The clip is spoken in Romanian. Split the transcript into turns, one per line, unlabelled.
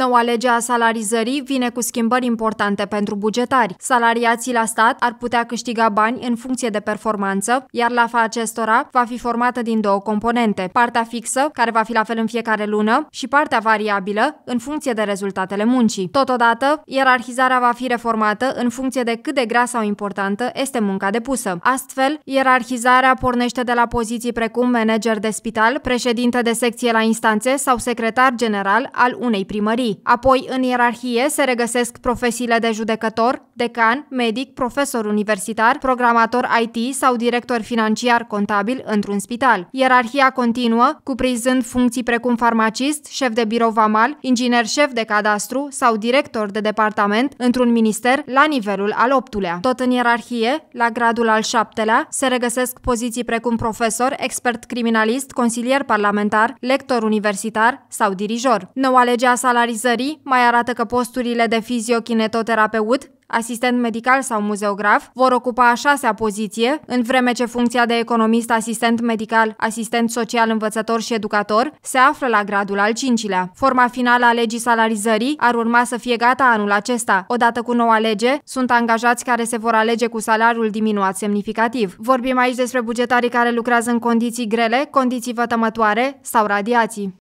Noua lege a salarizării vine cu schimbări importante pentru bugetari. Salariații la stat ar putea câștiga bani în funcție de performanță, iar la fa acestora va fi formată din două componente, partea fixă, care va fi la fel în fiecare lună, și partea variabilă, în funcție de rezultatele muncii. Totodată, ierarhizarea va fi reformată în funcție de cât de grea sau importantă este munca depusă. Astfel, ierarhizarea pornește de la poziții precum manager de spital, președinte de secție la instanțe sau secretar general al unei primării primării. Apoi, în ierarhie, se regăsesc profesiile de judecător, decan, medic, profesor universitar, programator IT sau director financiar contabil într-un spital. Ierarhia continuă, cuprinzând funcții precum farmacist, șef de birou vamal, inginer șef de cadastru sau director de departament într-un minister la nivelul al optulea. Tot în ierarhie, la gradul al șaptelea, se regăsesc poziții precum profesor, expert criminalist, consilier parlamentar, lector universitar sau dirijor. Noua lege a salarizării mai arată că posturile de fiziokinetoterapeut, asistent medical sau muzeograf vor ocupa a șasea poziție, în vreme ce funcția de economist, asistent medical, asistent social, învățător și educator se află la gradul al cincilea. Forma finală a legii salarizării ar urma să fie gata anul acesta. Odată cu noua lege, sunt angajați care se vor alege cu salariul diminuat semnificativ. Vorbim aici despre bugetarii care lucrează în condiții grele, condiții vătămătoare sau radiații.